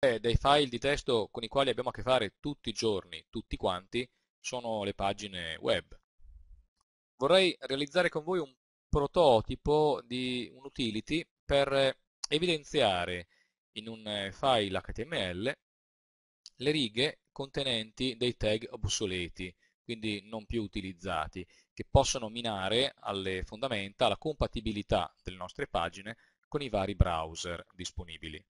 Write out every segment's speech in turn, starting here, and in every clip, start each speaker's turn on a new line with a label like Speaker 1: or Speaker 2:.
Speaker 1: Eh, dei file di testo con i quali abbiamo a che fare tutti i giorni, tutti quanti, sono le pagine web. Vorrei realizzare con voi un prototipo di un utility per evidenziare in un eh, file HTML le righe contenenti dei tag obsoleti, quindi non più utilizzati, che possono minare alle fondamenta la compatibilità delle nostre pagine con i vari browser disponibili.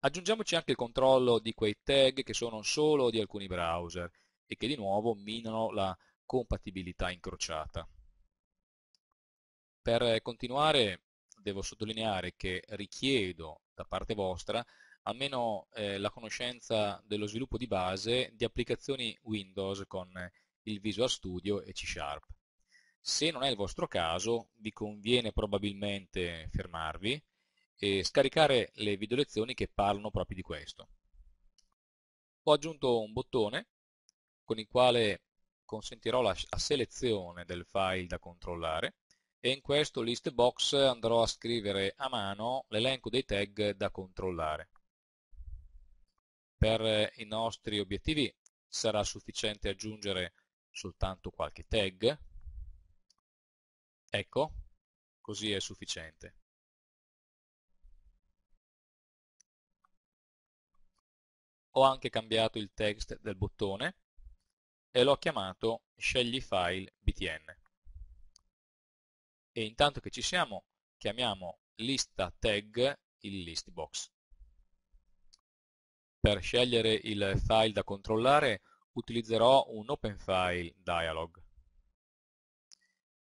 Speaker 1: Aggiungiamoci anche il controllo di quei tag che sono solo di alcuni browser e che di nuovo minano la compatibilità incrociata. Per continuare devo sottolineare che richiedo da parte vostra almeno eh, la conoscenza dello sviluppo di base di applicazioni Windows con eh, il Visual Studio e C Sharp. Se non è il vostro caso, vi conviene probabilmente fermarvi e scaricare le video lezioni che parlano proprio di questo. Ho aggiunto un bottone con il quale consentirò la selezione del file da controllare e in questo list box andrò a scrivere a mano l'elenco dei tag da controllare. Per i nostri obiettivi sarà sufficiente aggiungere soltanto qualche tag. Ecco, così è sufficiente. ho anche cambiato il text del bottone e l'ho chiamato scegli file btn e intanto che ci siamo chiamiamo lista tag il list box per scegliere il file da controllare utilizzerò un open file dialog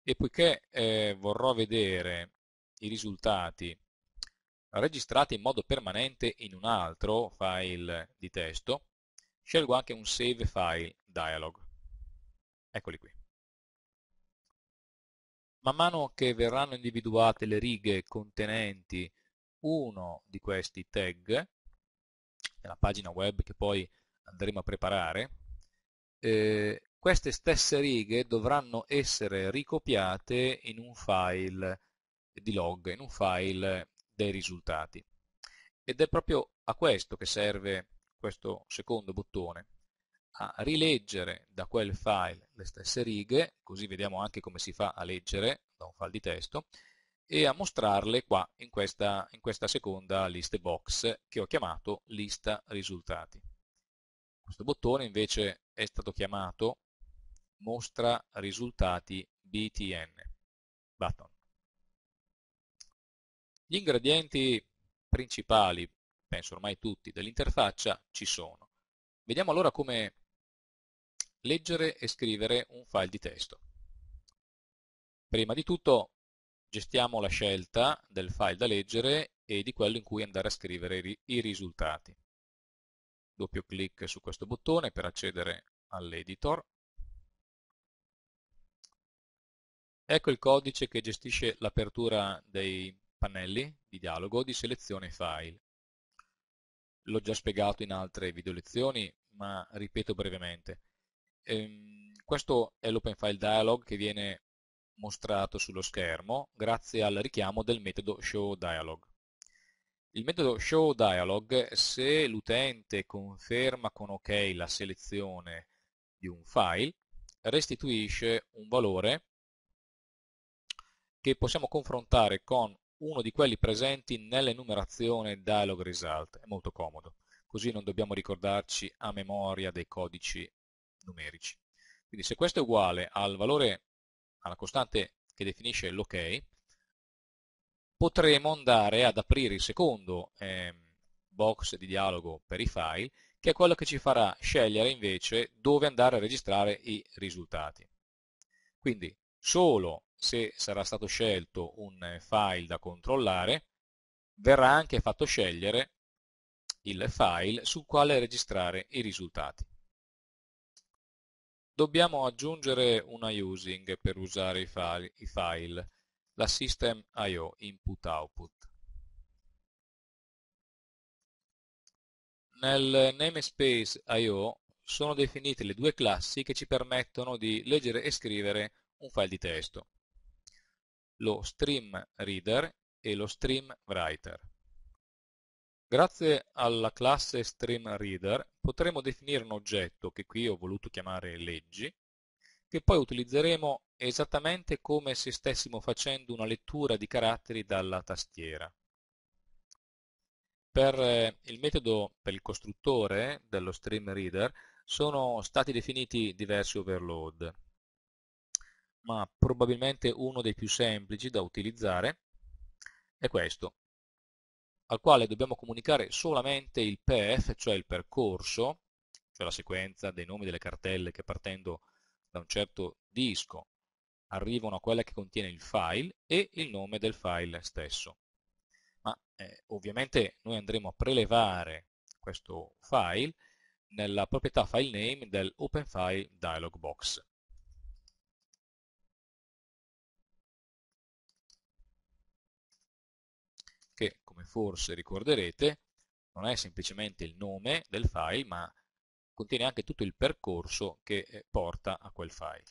Speaker 1: e poiché eh, vorrò vedere i risultati registrate in modo permanente in un altro file di testo, scelgo anche un Save File Dialog. Eccoli qui. Man mano che verranno individuate le righe contenenti uno di questi tag, nella pagina web che poi andremo a preparare, eh, queste stesse righe dovranno essere ricopiate in un file di log, in un file dei risultati. Ed è proprio a questo che serve questo secondo bottone, a rileggere da quel file le stesse righe, così vediamo anche come si fa a leggere da un file di testo, e a mostrarle qua in questa, in questa seconda list box che ho chiamato lista risultati. Questo bottone invece è stato chiamato mostra risultati BTN, button. Gli ingredienti principali, penso ormai tutti, dell'interfaccia ci sono. Vediamo allora come leggere e scrivere un file di testo. Prima di tutto gestiamo la scelta del file da leggere e di quello in cui andare a scrivere i risultati. Doppio clic su questo bottone per accedere all'editor. Ecco il codice che gestisce l'apertura dei Pannelli di dialogo di selezione file. L'ho già spiegato in altre video lezioni, ma ripeto brevemente. Ehm, questo è l'Open File Dialog che viene mostrato sullo schermo grazie al richiamo del metodo showDialog. Il metodo showDialog, se l'utente conferma con OK la selezione di un file, restituisce un valore che possiamo confrontare con uno di quelli presenti nell'enumerazione dialog result, è molto comodo, così non dobbiamo ricordarci a memoria dei codici numerici. Quindi se questo è uguale al valore, alla costante che definisce l'ok, potremo andare ad aprire il secondo eh, box di dialogo per i file, che è quello che ci farà scegliere invece dove andare a registrare i risultati. Quindi solo se sarà stato scelto un file da controllare, verrà anche fatto scegliere il file sul quale registrare i risultati. Dobbiamo aggiungere una using per usare i file, i file la system.io input output. Nel namespace IO sono definite le due classi che ci permettono di leggere e scrivere un file di testo lo stream reader e lo stream writer. Grazie alla classe stream reader potremo definire un oggetto che qui ho voluto chiamare leggi, che poi utilizzeremo esattamente come se stessimo facendo una lettura di caratteri dalla tastiera. Per eh, il metodo, per il costruttore dello stream reader, sono stati definiti diversi overload ma probabilmente uno dei più semplici da utilizzare, è questo, al quale dobbiamo comunicare solamente il path, cioè il percorso, cioè la sequenza dei nomi delle cartelle che partendo da un certo disco arrivano a quella che contiene il file e il nome del file stesso. Ma eh, ovviamente noi andremo a prelevare questo file nella proprietà file name dell'open file dialog box. come forse ricorderete, non è semplicemente il nome del file, ma contiene anche tutto il percorso che eh, porta a quel file.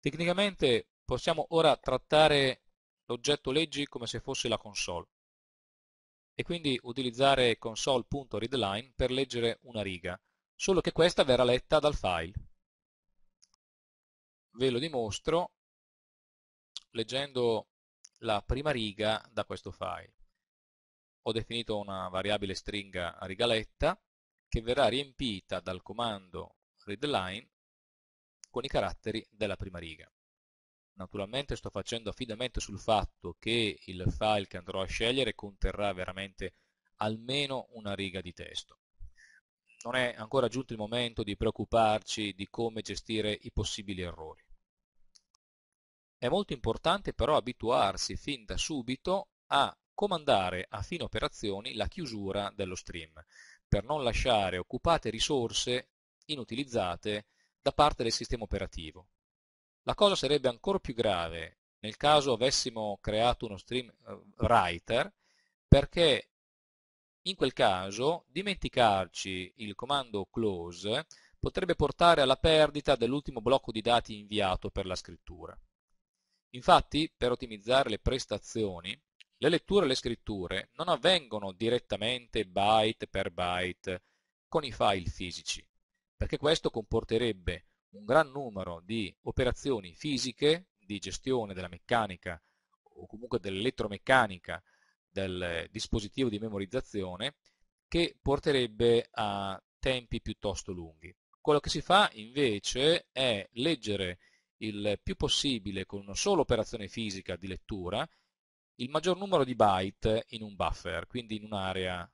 Speaker 1: Tecnicamente possiamo ora trattare l'oggetto leggi come se fosse la console e quindi utilizzare console.readline per leggere una riga, solo che questa verrà letta dal file. Ve lo dimostro leggendo la prima riga da questo file. Ho definito una variabile stringa a rigaletta che verrà riempita dal comando readline con i caratteri della prima riga. Naturalmente sto facendo affidamento sul fatto che il file che andrò a scegliere conterrà veramente almeno una riga di testo. Non è ancora giunto il momento di preoccuparci di come gestire i possibili errori. È molto importante però abituarsi fin da subito a comandare a fine operazioni la chiusura dello stream, per non lasciare occupate risorse inutilizzate da parte del sistema operativo. La cosa sarebbe ancora più grave nel caso avessimo creato uno stream eh, writer, perché in quel caso dimenticarci il comando close potrebbe portare alla perdita dell'ultimo blocco di dati inviato per la scrittura. Infatti, per ottimizzare le prestazioni, le letture e le scritture non avvengono direttamente byte per byte con i file fisici, perché questo comporterebbe un gran numero di operazioni fisiche di gestione della meccanica o comunque dell'elettromeccanica del dispositivo di memorizzazione che porterebbe a tempi piuttosto lunghi. Quello che si fa invece è leggere il più possibile con una sola operazione fisica di lettura il maggior numero di byte in un buffer, quindi in un'area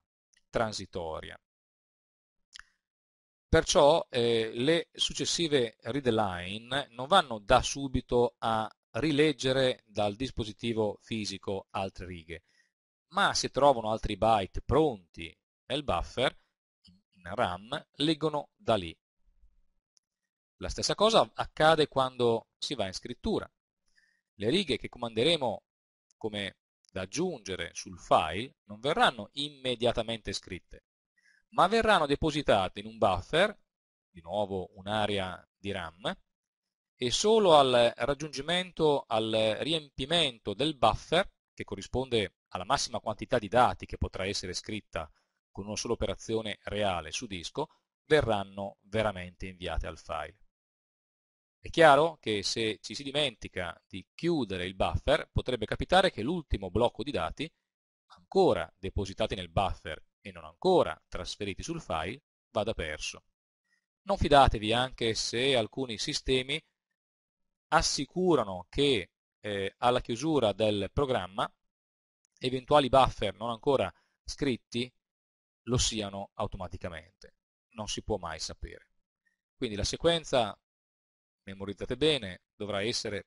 Speaker 1: transitoria. Perciò eh, le successive read line non vanno da subito a rileggere dal dispositivo fisico altre righe, ma se trovano altri byte pronti nel buffer, in RAM, leggono da lì la stessa cosa accade quando si va in scrittura. Le righe che comanderemo come da aggiungere sul file non verranno immediatamente scritte, ma verranno depositate in un buffer, di nuovo un'area di RAM, e solo al raggiungimento, al riempimento del buffer, che corrisponde alla massima quantità di dati che potrà essere scritta con una sola operazione reale su disco, verranno veramente inviate al file. È chiaro che se ci si dimentica di chiudere il buffer, potrebbe capitare che l'ultimo blocco di dati, ancora depositati nel buffer e non ancora trasferiti sul file, vada perso. Non fidatevi anche se alcuni sistemi assicurano che eh, alla chiusura del programma eventuali buffer non ancora scritti lo siano automaticamente. Non si può mai sapere. Quindi la sequenza memorizzate bene, dovrà essere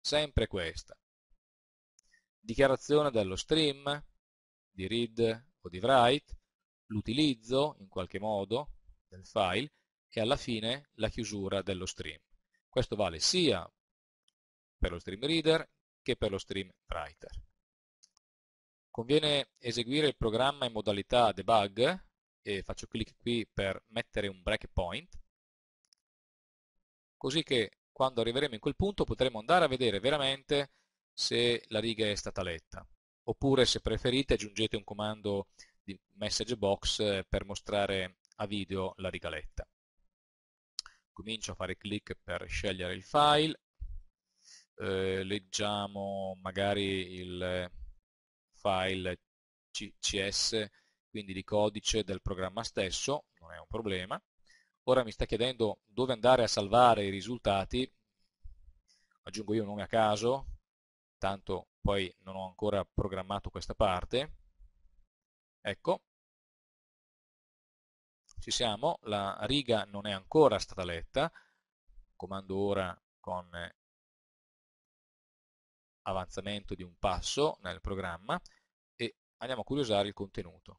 Speaker 1: sempre questa. Dichiarazione dello stream, di read o di write, l'utilizzo in qualche modo del file e alla fine la chiusura dello stream. Questo vale sia per lo stream reader che per lo stream writer. Conviene eseguire il programma in modalità debug e faccio clic qui per mettere un breakpoint così che quando arriveremo in quel punto potremo andare a vedere veramente se la riga è stata letta. Oppure se preferite aggiungete un comando di message box eh, per mostrare a video la riga letta. Comincio a fare clic per scegliere il file, eh, leggiamo magari il file CS, quindi di codice del programma stesso, non è un problema, ora mi sta chiedendo dove andare a salvare i risultati, aggiungo io un nome a caso, tanto poi non ho ancora programmato questa parte, ecco, ci siamo, la riga non è ancora stata letta, comando ora con eh, avanzamento di un passo nel programma e andiamo a curiosare il contenuto.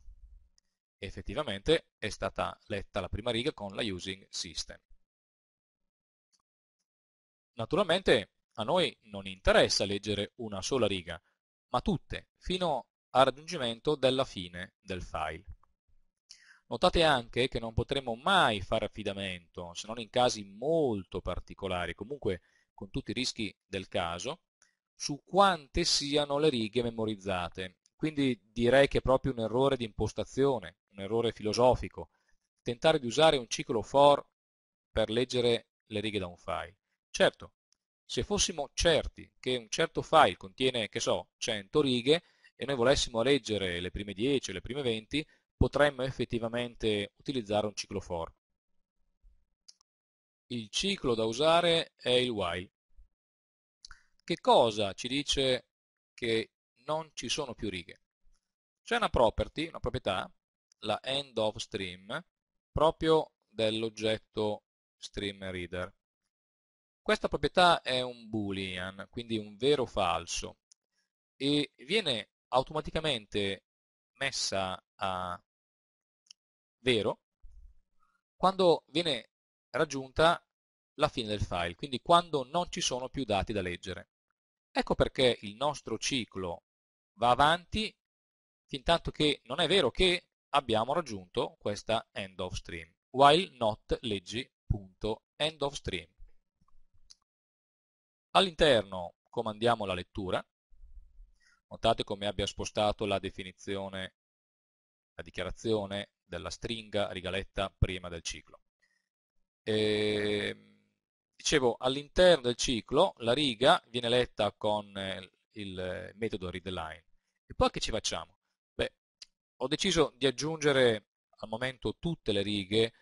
Speaker 1: Effettivamente è stata letta la prima riga con la using system. Naturalmente a noi non interessa leggere una sola riga, ma tutte, fino al raggiungimento della fine del file. Notate anche che non potremo mai fare affidamento, se non in casi molto particolari, comunque con tutti i rischi del caso, su quante siano le righe memorizzate. Quindi direi che è proprio un errore di impostazione, un errore filosofico, tentare di usare un ciclo for per leggere le righe da un file. Certo, se fossimo certi che un certo file contiene, che so, 100 righe e noi volessimo leggere le prime 10 o le prime 20, potremmo effettivamente utilizzare un ciclo for. Il ciclo da usare è il while. Che cosa ci dice che non ci sono più righe? C'è una property, una proprietà, la end of stream proprio dell'oggetto stream reader. Questa proprietà è un boolean, quindi un vero falso, e viene automaticamente messa a vero quando viene raggiunta la fine del file, quindi quando non ci sono più dati da leggere. Ecco perché il nostro ciclo va avanti fin tanto che non è vero che abbiamo raggiunto questa end of stream. While not leggi.end of stream. All'interno comandiamo la lettura. Notate come abbia spostato la definizione, la dichiarazione della stringa rigaletta prima del ciclo. E, ehm, dicevo, all'interno del ciclo la riga viene letta con eh, il metodo readline. E poi che ci facciamo? ho deciso di aggiungere al momento tutte le righe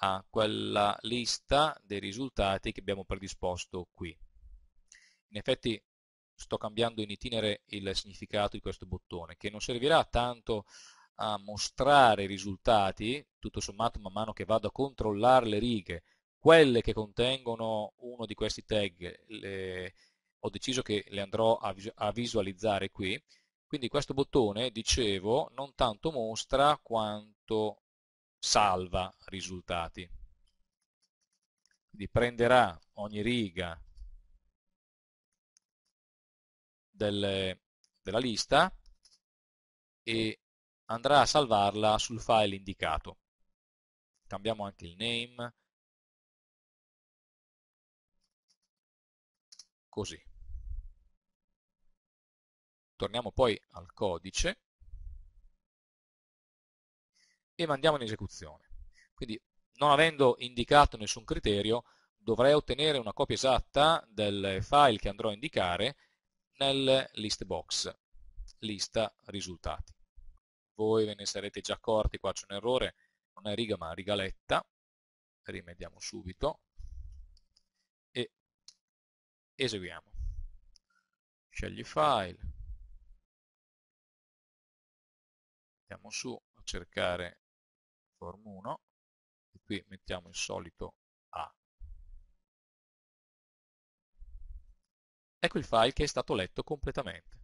Speaker 1: a quella lista dei risultati che abbiamo predisposto qui. In effetti sto cambiando in itinere il significato di questo bottone, che non servirà tanto a mostrare i risultati, tutto sommato man mano che vado a controllare le righe, quelle che contengono uno di questi tag, le, ho deciso che le andrò a, visualizzare qui, quindi questo bottone, dicevo, non tanto mostra quanto salva risultati. Quindi prenderà ogni riga del, della lista e andrà a salvarla sul file indicato. Cambiamo anche il name, così. Torniamo poi al codice e mandiamo in esecuzione. Quindi non avendo indicato nessun criterio dovrei ottenere una copia esatta del file che andrò a indicare nel list box, lista risultati. Voi ve ne sarete già accorti, qua c'è un errore, non è riga ma rigaletta, rimediamo subito e eseguiamo. Scegli file, andiamo su a cercare form 1 e qui mettiamo il solito A. Ecco il file che è stato letto completamente.